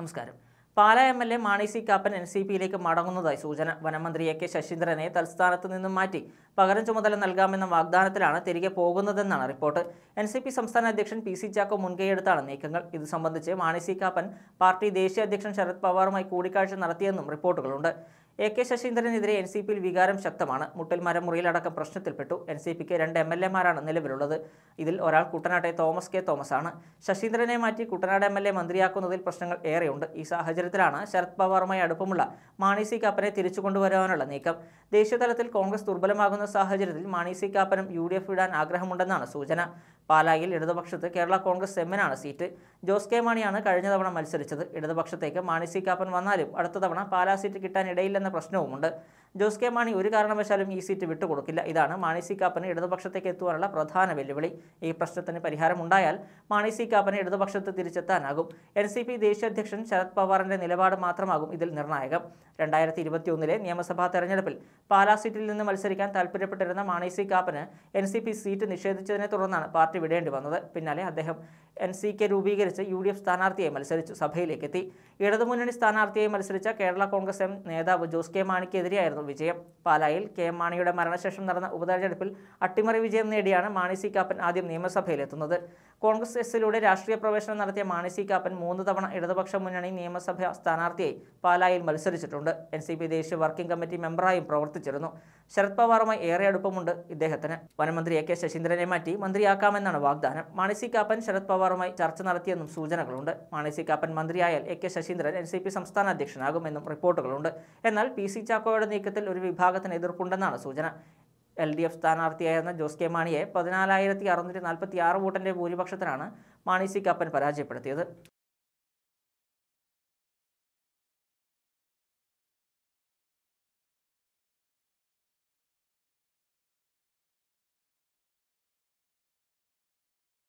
നമസ്കാരം Pala M L A Mani C Kappan N C പിയിലേക്ക് മടങ്ങുന്നതായി സൂചന വനമന്ത്രി എ കെ ശശീന്ദ്രനെ തൽസ്ഥാനത്ത് നിന്നും മാറ്റി പകരം ചുമതല നൽകാമെന്ന വാഗ്ദാനത്തിലാണ് തിരികെ പോകുന്നതെന്നാണ് റിപ്പോർട്ട് എൻ സി പി സംസ്ഥാന അധ്യക്ഷൻ പി സി ചാക്കോ മുൻകൈയെടുത്താണ് നീക്കങ്ങൾ ഇത് സംബന്ധിച്ച് മാണി സി കാപ്പൻ പാർട്ടി ദേശീയ അധ്യക്ഷൻ ശരത് പവാറുമായി കൂടിക്കാഴ്ച നടത്തിയെന്നും റിപ്പോർട്ടുകളുണ്ട് എ കെ ശശീന്ദ്രനെതിരെ എൻ സി പിയിൽ വികാരം ശക്തമാണ് മുട്ടിൽ മരമുറിയിലടക്കം പ്രശ്നത്തിൽപ്പെട്ടു എൻ സി പിക്ക് രണ്ട് എം എൽ എമാരാണ് നിലവിലുള്ളത് ഇതിൽ ഒരാൾ കുട്ടനാട്ടെ തോമസ് കെ തോമസ് ആണ് ശശീന്ദ്രനെ മാറ്റി കുട്ടനാട് എം എൽ എ മന്ത്രിയാക്കുന്നതിൽ പ്രശ്നങ്ങൾ ഏറെയുണ്ട് ഈ സാഹചര്യത്തിലാണ് ശരത് പവാറുമായി അടുപ്പമുള്ള മാണി സി കാപ്പനെ തിരിച്ചുകൊണ്ടുവരാനുള്ള നീക്കം ദേശീയതലത്തിൽ കോൺഗ്രസ് ദുർബലമാകുന്ന സാഹചര്യത്തിൽ മാണി സി കാപ്പനും യു ഡി എഫ് വിടാൻ ആഗ്രഹമുണ്ടെന്നാണ് സൂചന പാലായിൽ ഇടതുപക്ഷത്ത് കേരള കോൺഗ്രസ് എമ്മിനാണ് സീറ്റ് ജോസ് കെ മാണിയാണ് കഴിഞ്ഞ തവണ മത്സരിച്ചത് ഇടതുപക്ഷത്തേക്ക് മാണി സി കാപ്പൻ വന്നാലും അടുത്ത തവണ പാലാ സീറ്റ് കിട്ടാനിടയില്ലെന്ന പ്രശ്നവുമുണ്ട് ജോസ് കെ മാണി ഒരു കാരണവശാലും ഈ സീറ്റ് വിട്ടുകൊടുക്കില്ല ഇതാണ് മാണി സി കാപ്പന് ഇടതുപക്ഷത്തേക്ക് എത്തുവാനുള്ള പ്രധാന വെല്ലുവിളി ഈ പ്രശ്നത്തിന് പരിഹാരമുണ്ടായാൽ മാണി സി കാപ്പന് ഇടതുപക്ഷത്ത് തിരിച്ചെത്താനാകും എൻ സി പി ദേശീയ അധ്യക്ഷൻ ശരത് പവാറിന്റെ നിലപാട് മാത്രമാകും ഇതിൽ നിർണായകം രണ്ടായിരത്തി ഇരുപത്തിയൊന്നിലെ നിയമസഭാ തെരഞ്ഞെടുപ്പിൽ പാലാ സീറ്റിൽ നിന്ന് മത്സരിക്കാൻ താൽപ്പര്യപ്പെട്ടിരുന്ന മാണി സി കാപ്പന് എൻ സീറ്റ് നിഷേധിച്ചതിനെ തുടർന്നാണ് പാർട്ടി മാറ്റി വിടേണ്ടി വന്നത് പിന്നാലെ അദ്ദേഹം എൻ സി കെ രൂപീകരിച്ച് യു ഡി എഫ് സ്ഥാനാർത്ഥിയായി മത്സരിച്ചു സഭയിലേക്കെത്തി ഇടതുമുന്നണി സ്ഥാനാർത്ഥിയായി മത്സരിച്ച കേരള കോൺഗ്രസ് എം നേതാവ് ജോസ് കെ മാണിക്കെതിരെയായിരുന്നു വിജയം പാലായിൽ കെ എം മാണിയുടെ മരണശേഷം നടന്ന ഉപതെരഞ്ഞെടുപ്പിൽ അട്ടിമറി വിജയം നേടിയാണ് മാണി സി കാപ്പൻ ആദ്യം നിയമസഭയിലെത്തുന്നത് കോൺഗ്രസ് എസിലൂടെ രാഷ്ട്രീയ പ്രവേശനം നടത്തിയ മാണി സി കാപ്പൻ മൂന്ന് തവണ ഇടതുപക്ഷ മുന്നണി നിയമസഭ സ്ഥാനാർത്ഥിയായി പാലായിൽ മത്സരിച്ചിട്ടുണ്ട് എൻ സി പി ദേശീയ വർക്കിംഗ് കമ്മിറ്റി മെമ്പറായും പ്രവർത്തിച്ചിരുന്നു ശരത് പവാറുമായി ഏറെ അടുപ്പമുണ്ട് ഇദ്ദേഹത്തിന് വനമന്ത്രി എ കെ ശശീന്ദ്രനെ മാറ്റി മന്ത്രിയാക്കാമെന്ന എന്നാണ് വാഗ്ദാനം മാണി സി കാപ്പൻ ശരത് പവാറുമായി ചർച്ച നടത്തിയെന്നും സൂചനകളുണ്ട് മാണി സി കാപ്പൻ മന്ത്രിയായാൽ എ കെ ശശീന്ദ്രൻ എൻ സി പി സംസ്ഥാന അധ്യക്ഷനാകുമെന്നും റിപ്പോർട്ടുകളുണ്ട് എന്നാൽ പി സി ചാക്കോയുടെ നീക്കത്തിൽ ഒരു വിഭാഗത്തിന് എതിർപ്പുണ്ടെന്നാണ് സൂചന എൽ ഡി എഫ് സ്ഥാനാർത്ഥിയായിരുന്ന ജോസ് കെ മാണിയെ പതിനാലായിരത്തി അറുന്നൂറ്റി നാൽപ്പത്തി ആറ് വോട്ടിൻ്റെ ഭൂരിപക്ഷത്തിനാണ് മാണി സി കാപ്പൻ പരാജയപ്പെടുത്തിയത്